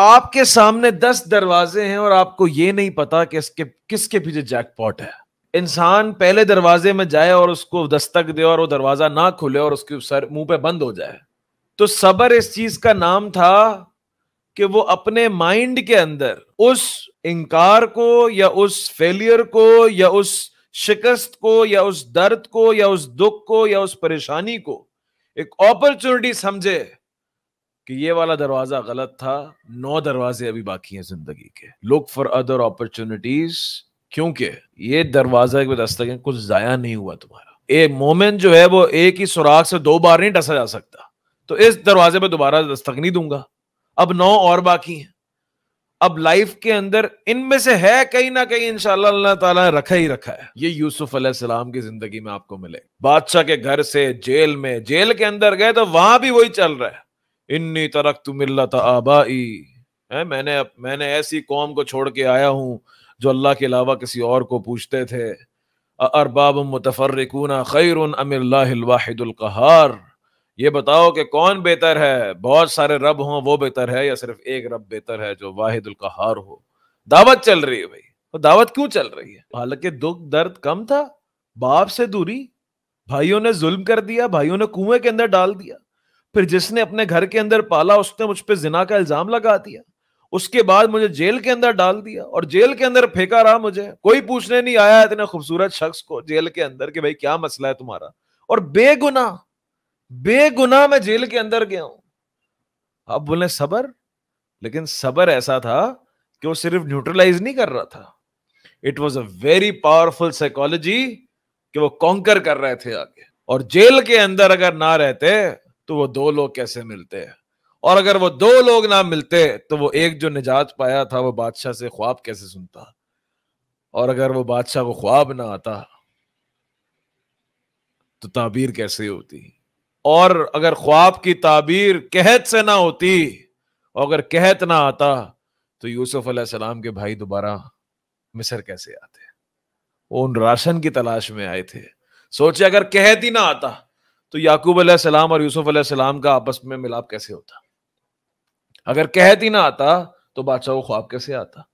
आपके सामने दस दरवाजे हैं और आपको ये नहीं पता कि इसके किसके पीछे जैकपॉट है इंसान पहले दरवाजे में जाए और उसको दस्तक दे और वो दरवाजा ना खुले और उसके सर मुंह पे बंद हो जाए तो सबर इस चीज का नाम था कि वो अपने माइंड के अंदर उस इनकार को या उस फेलियर को या उस शिकस्त को या उस दर्द को या उस दुख को या उस परेशानी को एक अपॉर्चुनिटी समझे कि ये वाला दरवाजा गलत था नौ दरवाजे अभी बाकी हैं जिंदगी के लुक फॉर अदर अपॉर्चुनिटीज क्योंकि ये दरवाजा एक दस्तक है कुछ जाया नहीं हुआ तुम्हारा ए मोमेंट जो है वो एक ही सुराख से दो बार नहीं डसा जा सकता तो इस दरवाजे पे दोबारा दस्तक नहीं दूंगा अब नौ और बाकी हैं अब लाइफ के अंदर इनमें से है कहीं ना कहीं इंशाल्लाह ताला ने रखा ही रखा है ये यूसुफ सलाम की जिंदगी में आपको मिले बादशाह के घर से जेल में जेल के अंदर गए तो वहां भी वही चल रहा है इन्नी तरक तुम आबाई है मैंने मैंने ऐसी कौम को छोड़ के आया हूँ जो अल्लाह के अलावा किसी और को पूछते थे अरबाब मुतफरकूना खैर अमिल्लाहार ये बताओ कि कौन बेहतर है बहुत सारे रब हों वो बेहतर है या सिर्फ एक रब बेहतर है जो वाहिदुल कहार हो दावत चल रही है भाई तो दावत क्यों चल रही है हालांकि दुख दर्द कम था बाप से दूरी भाइयों ने जुल्म कर दिया भाइयों ने कुएं के अंदर डाल दिया फिर जिसने अपने घर के अंदर पाला उसने मुझ पर जिना का इल्जाम लगा दिया उसके बाद मुझे जेल के अंदर डाल दिया और जेल के अंदर फेंका रहा मुझे कोई पूछने नहीं आया इतने खूबसूरत शख्स को जेल के अंदर कि भाई क्या मसला है तुम्हारा और बेगुना बेगुना मैं जेल के अंदर गया हूं आप बोले सबर लेकिन सबर ऐसा था कि वो सिर्फ न्यूट्रलाइज नहीं कर रहा था it was a very powerful psychology कि वो कॉन्कर कर रहे थे आगे और जेल के अंदर अगर ना रहते तो वो दो लोग कैसे मिलते हैं और अगर वो दो लोग ना मिलते तो वो एक जो निजात पाया था वो बादशाह से ख्वाब कैसे सुनता और अगर वो बादशाह को ख्वाब ना आता तो ताबीर कैसे होती और अगर ख्वाब की ताबीर कहत से ना होती और अगर कहत ना आता तो यूसुफ सलाम के भाई दोबारा मिस्र कैसे आते वो उन राशन की तलाश में आए थे सोचे अगर कहत ही ना आता तो याकूब सलाम और यूसुफ सलाम का आपस में मिलाप कैसे होता अगर कहत ही ना आता तो बादशाह को ख्वाब कैसे आता